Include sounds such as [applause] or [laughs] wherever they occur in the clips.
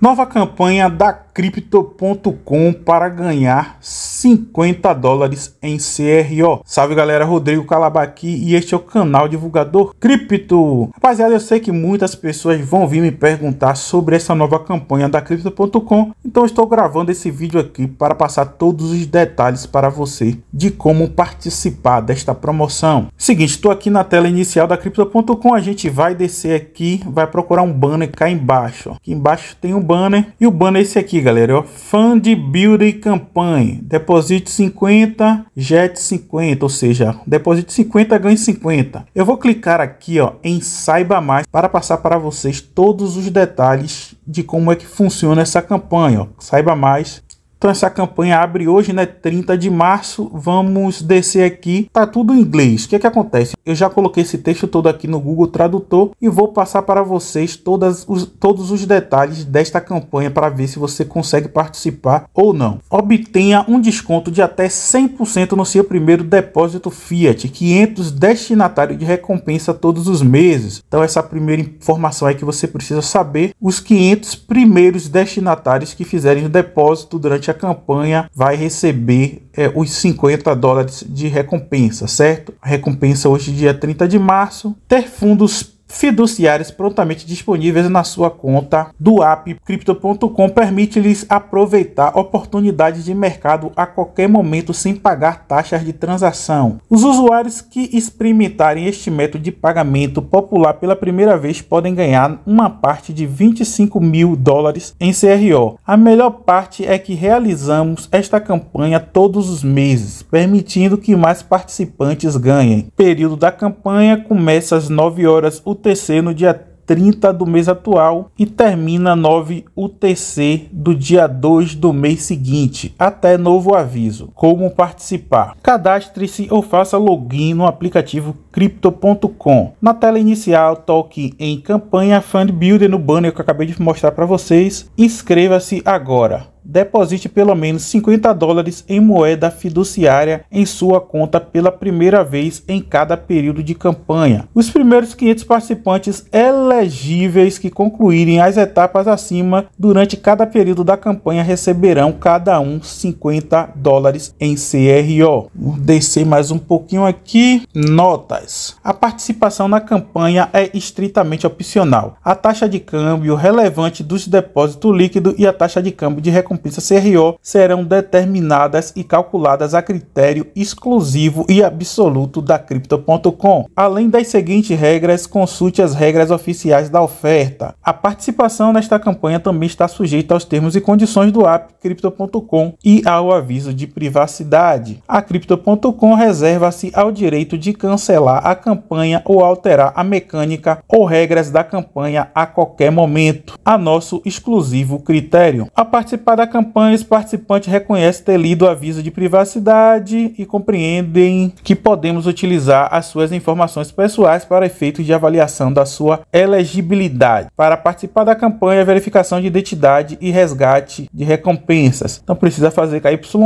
Nova campanha da Crypto.com para ganhar 50 dólares em CRO. Salve galera, Rodrigo aqui e este é o canal Divulgador Cripto. Rapaziada, eu sei que muitas pessoas vão vir me perguntar sobre essa nova campanha da Crypto.com, então estou gravando esse vídeo aqui para passar todos os detalhes para você de como participar desta promoção. Seguinte, estou aqui na tela inicial da Crypto.com, a gente vai descer aqui, vai procurar um banner cá embaixo. Aqui embaixo tem um banner e o banner é esse aqui, galera, ó, Fund Building campanha deposite 50, jet 50, ou seja, deposite 50, ganhe 50. Eu vou clicar aqui ó, em saiba mais para passar para vocês todos os detalhes de como é que funciona essa campanha. Ó. Saiba mais então essa campanha abre hoje, né, 30 de março. Vamos descer aqui. Tá tudo em inglês. O que é que acontece? Eu já coloquei esse texto todo aqui no Google Tradutor e vou passar para vocês todas os, todos os detalhes desta campanha para ver se você consegue participar ou não. Obtenha um desconto de até 100% no seu primeiro depósito Fiat, 500 destinatários de recompensa todos os meses. Então essa primeira informação é que você precisa saber, os 500 primeiros destinatários que fizerem o depósito durante durante a campanha vai receber é, os 50 dólares de recompensa, certo? A recompensa hoje, dia 30 de março, ter fundos Fiduciários prontamente disponíveis na sua conta do app Crypto.com permite-lhes aproveitar oportunidades de mercado a qualquer momento sem pagar taxas de transação. Os usuários que experimentarem este método de pagamento popular pela primeira vez podem ganhar uma parte de 25 mil dólares em CRO. A melhor parte é que realizamos esta campanha todos os meses, permitindo que mais participantes ganhem. O período da campanha começa às 9 horas o UTC no dia 30 do mês atual e termina 9 UTC do dia 2 do mês seguinte, até novo aviso. Como participar? Cadastre-se ou faça login no aplicativo crypto.com. Na tela inicial, toque em campanha Fund Builder no banner que eu acabei de mostrar para vocês. Inscreva-se agora deposite pelo menos 50 dólares em moeda fiduciária em sua conta pela primeira vez em cada período de campanha. Os primeiros 500 participantes elegíveis que concluírem as etapas acima durante cada período da campanha receberão cada um 50 dólares em CRO. Vou descer mais um pouquinho aqui. Notas. A participação na campanha é estritamente opcional. A taxa de câmbio relevante dos depósitos líquidos e a taxa de câmbio de recompensa recompensa CRO serão determinadas e calculadas a critério exclusivo e absoluto da Crypto.com. Além das seguintes regras, consulte as regras oficiais da oferta. A participação nesta campanha também está sujeita aos termos e condições do app Crypto.com e ao aviso de privacidade. A Crypto.com reserva-se ao direito de cancelar a campanha ou alterar a mecânica ou regras da campanha a qualquer momento, a nosso exclusivo critério. A participar da campanha, os participantes reconhecem ter lido o aviso de privacidade e compreendem que podemos utilizar as suas informações pessoais para efeitos de avaliação da sua elegibilidade. Para participar da campanha, verificação de identidade e resgate de recompensas. Então precisa fazer KYC.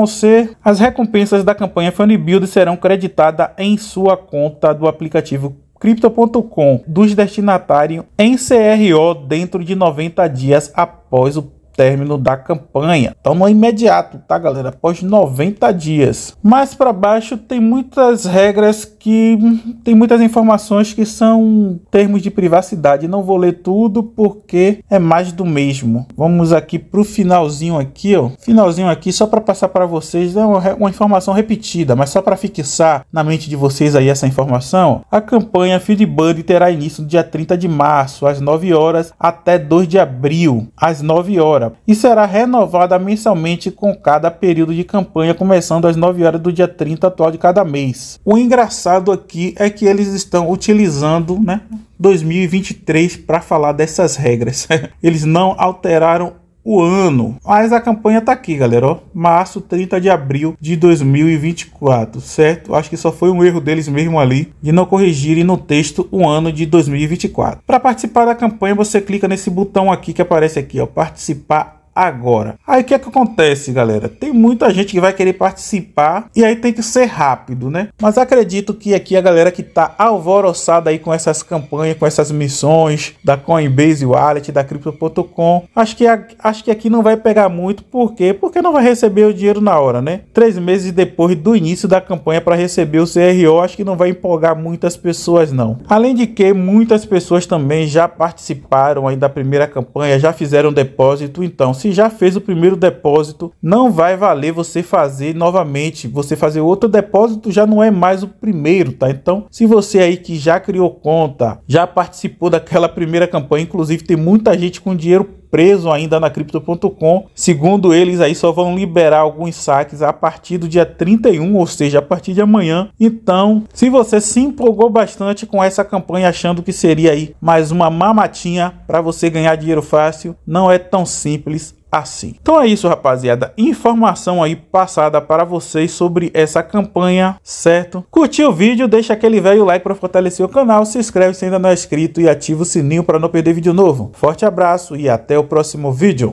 As recompensas da campanha FunnyBuild serão creditadas em sua conta do aplicativo Crypto.com dos destinatários em CRO dentro de 90 dias após o término da campanha. Então imediato, tá, galera? Após 90 dias. Mais para baixo tem muitas regras que tem muitas informações que são termos de privacidade. Não vou ler tudo porque é mais do mesmo. Vamos aqui pro finalzinho aqui, ó. Finalzinho aqui só para passar para vocês é uma, uma informação repetida, mas só para fixar na mente de vocês aí essa informação. A campanha Feed Band terá início no dia 30 de março, às 9 horas até 2 de abril, às 9 horas hora e será renovada mensalmente com cada período de campanha, começando às 9 horas do dia 30 atual de cada mês. O engraçado aqui é que eles estão utilizando, né? 2023 para falar dessas regras. [laughs] Eles não alteraram o ano. Mas a campanha tá aqui, galera, ó. Março, 30 de abril de 2024, certo? Acho que só foi um erro deles mesmo ali de não corrigirem no texto o ano de 2024. Para participar da campanha, você clica nesse botão aqui que aparece aqui, ó, participar agora. Aí o que, é que acontece, galera? Tem muita gente que vai querer participar e aí tem que ser rápido, né? Mas acredito que aqui a galera que tá alvoroçada aí com essas campanhas, com essas missões da Coinbase Wallet, da Crypto.com, acho que, acho que aqui não vai pegar muito, por quê? Porque não vai receber o dinheiro na hora, né? Três meses depois do início da campanha para receber o CRO, acho que não vai empolgar muitas pessoas, não. Além de que muitas pessoas também já participaram aí da primeira campanha, já fizeram depósito, então se já fez o primeiro depósito, não vai valer você fazer novamente. Você fazer outro depósito já não é mais o primeiro, tá? Então, se você aí que já criou conta, já participou daquela primeira campanha, inclusive tem muita gente com dinheiro preso ainda na Crypto.com. Segundo eles, aí só vão liberar alguns saques a partir do dia 31, ou seja, a partir de amanhã. Então, se você se empolgou bastante com essa campanha, achando que seria aí mais uma mamatinha para você ganhar dinheiro fácil, não é tão simples assim. Então é isso, rapaziada. Informação aí passada para vocês sobre essa campanha, certo? Curtiu o vídeo? Deixa aquele velho like para fortalecer o canal, se inscreve se ainda não é inscrito e ativa o sininho para não perder vídeo novo. Forte abraço e até o próximo vídeo.